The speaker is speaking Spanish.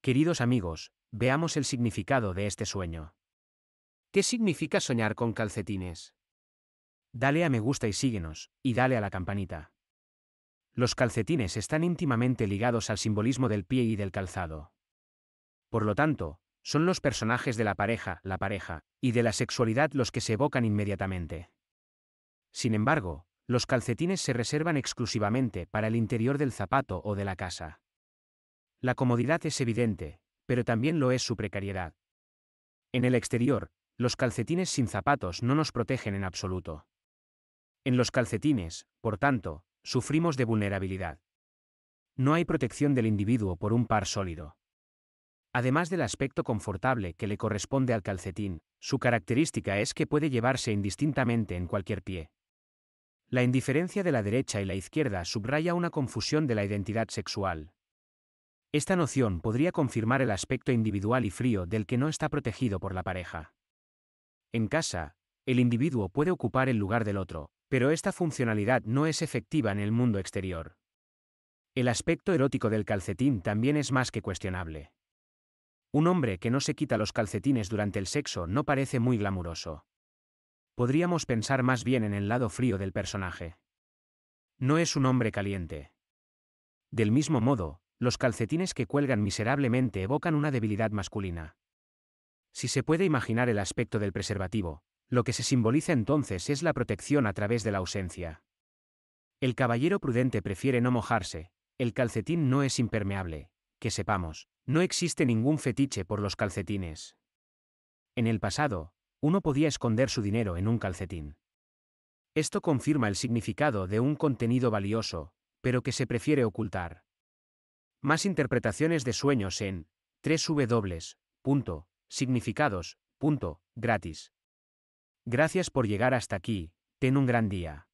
Queridos amigos, veamos el significado de este sueño. ¿Qué significa soñar con calcetines? Dale a me gusta y síguenos, y dale a la campanita. Los calcetines están íntimamente ligados al simbolismo del pie y del calzado. Por lo tanto, son los personajes de la pareja, la pareja, y de la sexualidad los que se evocan inmediatamente. Sin embargo, los calcetines se reservan exclusivamente para el interior del zapato o de la casa. La comodidad es evidente, pero también lo es su precariedad. En el exterior, los calcetines sin zapatos no nos protegen en absoluto. En los calcetines, por tanto, sufrimos de vulnerabilidad. No hay protección del individuo por un par sólido. Además del aspecto confortable que le corresponde al calcetín, su característica es que puede llevarse indistintamente en cualquier pie. La indiferencia de la derecha y la izquierda subraya una confusión de la identidad sexual, esta noción podría confirmar el aspecto individual y frío del que no está protegido por la pareja. En casa, el individuo puede ocupar el lugar del otro, pero esta funcionalidad no es efectiva en el mundo exterior. El aspecto erótico del calcetín también es más que cuestionable. Un hombre que no se quita los calcetines durante el sexo no parece muy glamuroso. Podríamos pensar más bien en el lado frío del personaje. No es un hombre caliente. Del mismo modo, los calcetines que cuelgan miserablemente evocan una debilidad masculina. Si se puede imaginar el aspecto del preservativo, lo que se simboliza entonces es la protección a través de la ausencia. El caballero prudente prefiere no mojarse, el calcetín no es impermeable, que sepamos, no existe ningún fetiche por los calcetines. En el pasado, uno podía esconder su dinero en un calcetín. Esto confirma el significado de un contenido valioso, pero que se prefiere ocultar. Más interpretaciones de sueños en gratis. Gracias por llegar hasta aquí, ten un gran día.